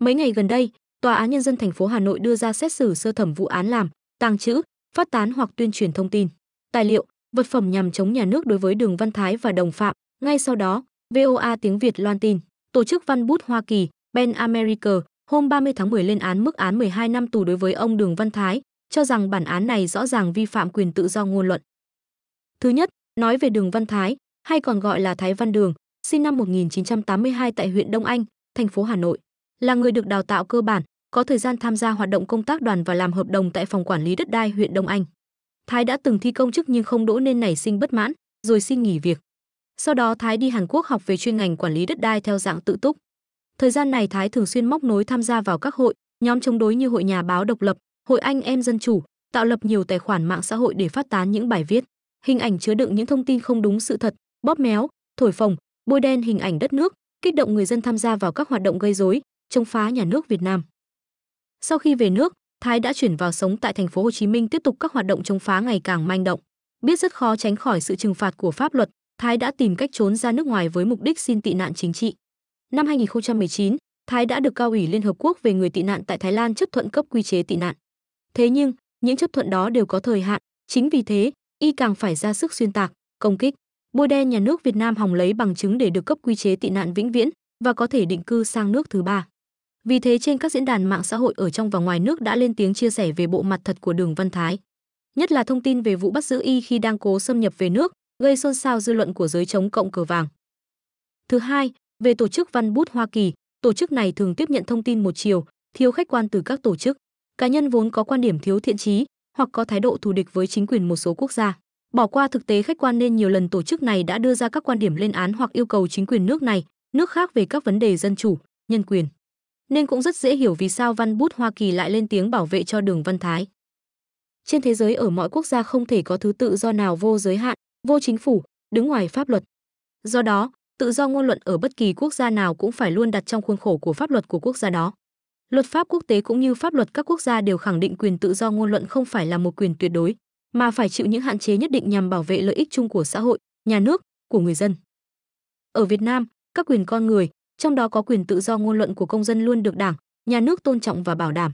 Mấy ngày gần đây, Tòa án nhân dân thành phố Hà Nội đưa ra xét xử sơ thẩm vụ án làm, tàng trữ, phát tán hoặc tuyên truyền thông tin, tài liệu, vật phẩm nhằm chống nhà nước đối với Đường Văn Thái và đồng phạm. Ngay sau đó, VOA tiếng Việt loan tin, tổ chức văn bút Hoa Kỳ, Ben America, hôm 30 tháng 10 lên án mức án 12 năm tù đối với ông Đường Văn Thái, cho rằng bản án này rõ ràng vi phạm quyền tự do ngôn luận. Thứ nhất, nói về Đường Văn Thái, hay còn gọi là Thái Văn Đường, sinh năm 1982 tại huyện Đông Anh, thành phố Hà Nội là người được đào tạo cơ bản, có thời gian tham gia hoạt động công tác đoàn và làm hợp đồng tại phòng quản lý đất đai huyện Đông Anh. Thái đã từng thi công chức nhưng không đỗ nên nảy sinh bất mãn, rồi xin nghỉ việc. Sau đó Thái đi Hàn Quốc học về chuyên ngành quản lý đất đai theo dạng tự túc. Thời gian này Thái thường xuyên móc nối tham gia vào các hội, nhóm chống đối như hội nhà báo độc lập, hội anh em dân chủ, tạo lập nhiều tài khoản mạng xã hội để phát tán những bài viết, hình ảnh chứa đựng những thông tin không đúng sự thật, bóp méo, thổi phồng, bôi đen hình ảnh đất nước, kích động người dân tham gia vào các hoạt động gây rối, chống phá nhà nước Việt Nam. Sau khi về nước, Thái đã chuyển vào sống tại thành phố Hồ Chí Minh tiếp tục các hoạt động chống phá ngày càng manh động. Biết rất khó tránh khỏi sự trừng phạt của pháp luật, Thái đã tìm cách trốn ra nước ngoài với mục đích xin tị nạn chính trị. Năm 2019, Thái đã được cao ủy Liên hợp quốc về người tị nạn tại Thái Lan chấp thuận cấp quy chế tị nạn. Thế nhưng, những chấp thuận đó đều có thời hạn, chính vì thế, y càng phải ra sức xuyên tạc, công kích, bôi đen nhà nước Việt Nam hòng lấy bằng chứng để được cấp quy chế tị nạn vĩnh viễn và có thể định cư sang nước thứ ba. Vì thế trên các diễn đàn mạng xã hội ở trong và ngoài nước đã lên tiếng chia sẻ về bộ mặt thật của Đường Văn Thái, nhất là thông tin về vụ bắt giữ y khi đang cố xâm nhập về nước, gây xôn xao dư luận của giới chống cộng cờ vàng. Thứ hai, về tổ chức Văn Bút Hoa Kỳ, tổ chức này thường tiếp nhận thông tin một chiều, thiếu khách quan từ các tổ chức, cá nhân vốn có quan điểm thiếu thiện trí hoặc có thái độ thù địch với chính quyền một số quốc gia. Bỏ qua thực tế khách quan nên nhiều lần tổ chức này đã đưa ra các quan điểm lên án hoặc yêu cầu chính quyền nước này, nước khác về các vấn đề dân chủ, nhân quyền nên cũng rất dễ hiểu vì sao văn bút Hoa Kỳ lại lên tiếng bảo vệ cho Đường Văn Thái. Trên thế giới ở mọi quốc gia không thể có thứ tự do nào vô giới hạn, vô chính phủ, đứng ngoài pháp luật. Do đó, tự do ngôn luận ở bất kỳ quốc gia nào cũng phải luôn đặt trong khuôn khổ của pháp luật của quốc gia đó. Luật pháp quốc tế cũng như pháp luật các quốc gia đều khẳng định quyền tự do ngôn luận không phải là một quyền tuyệt đối, mà phải chịu những hạn chế nhất định nhằm bảo vệ lợi ích chung của xã hội, nhà nước, của người dân. Ở Việt Nam, các quyền con người, trong đó có quyền tự do ngôn luận của công dân luôn được Đảng, nhà nước tôn trọng và bảo đảm.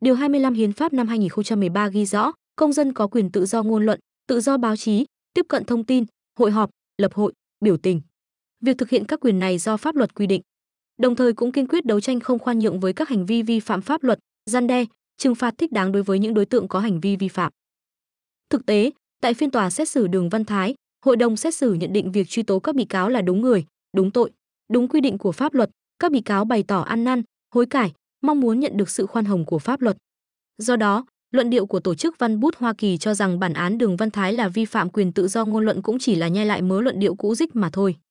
Điều 25 Hiến pháp năm 2013 ghi rõ, công dân có quyền tự do ngôn luận, tự do báo chí, tiếp cận thông tin, hội họp, lập hội, biểu tình. Việc thực hiện các quyền này do pháp luật quy định. Đồng thời cũng kiên quyết đấu tranh không khoan nhượng với các hành vi vi phạm pháp luật, gian đe, trừng phạt thích đáng đối với những đối tượng có hành vi vi phạm. Thực tế, tại phiên tòa xét xử Đường Văn Thái, hội đồng xét xử nhận định việc truy tố các bị cáo là đúng người, đúng tội đúng quy định của pháp luật, các bị cáo bày tỏ ăn năn, hối cải, mong muốn nhận được sự khoan hồng của pháp luật. Do đó, luận điệu của tổ chức Văn bút Hoa Kỳ cho rằng bản án Đường Văn Thái là vi phạm quyền tự do ngôn luận cũng chỉ là nhai lại mớ luận điệu cũ dích mà thôi.